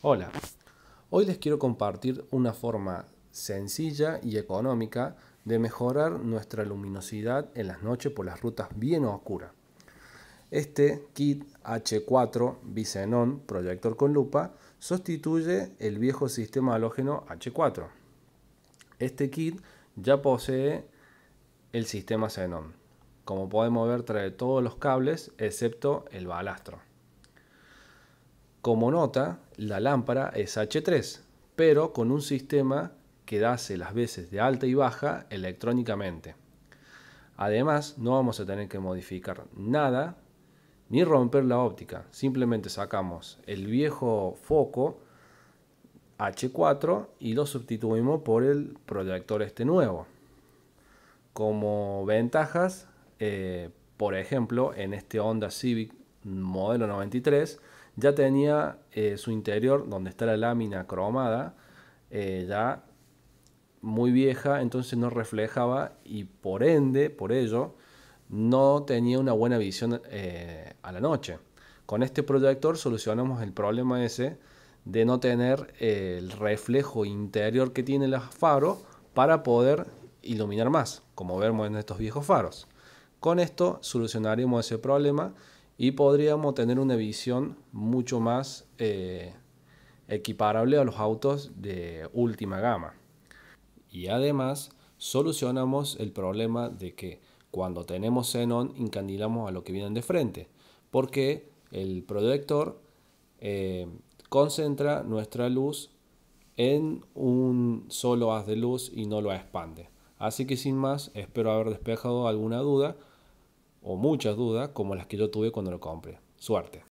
Hola, hoy les quiero compartir una forma sencilla y económica de mejorar nuestra luminosidad en las noches por las rutas bien oscuras. Este kit H4 Bisenon proyector con lupa sustituye el viejo sistema halógeno H4. Este kit ya posee el sistema xenón. Como podemos ver trae todos los cables excepto el balastro. Como nota, la lámpara es H3, pero con un sistema que hace las veces de alta y baja electrónicamente. Además, no vamos a tener que modificar nada ni romper la óptica. Simplemente sacamos el viejo foco H4 y lo sustituimos por el proyector este nuevo. Como ventajas, eh, por ejemplo, en este Honda Civic modelo 93 ya tenía eh, su interior, donde está la lámina cromada, eh, ya muy vieja, entonces no reflejaba y por ende, por ello, no tenía una buena visión eh, a la noche. Con este proyector solucionamos el problema ese de no tener el reflejo interior que tiene el faro para poder iluminar más, como vemos en estos viejos faros. Con esto solucionaremos ese problema y podríamos tener una visión mucho más eh, equiparable a los autos de última gama. Y además solucionamos el problema de que cuando tenemos xenón incandilamos a lo que vienen de frente, porque el proyector eh, concentra nuestra luz en un solo haz de luz y no lo expande. Así que sin más, espero haber despejado alguna duda o muchas dudas como las que yo tuve cuando lo compré. Suerte.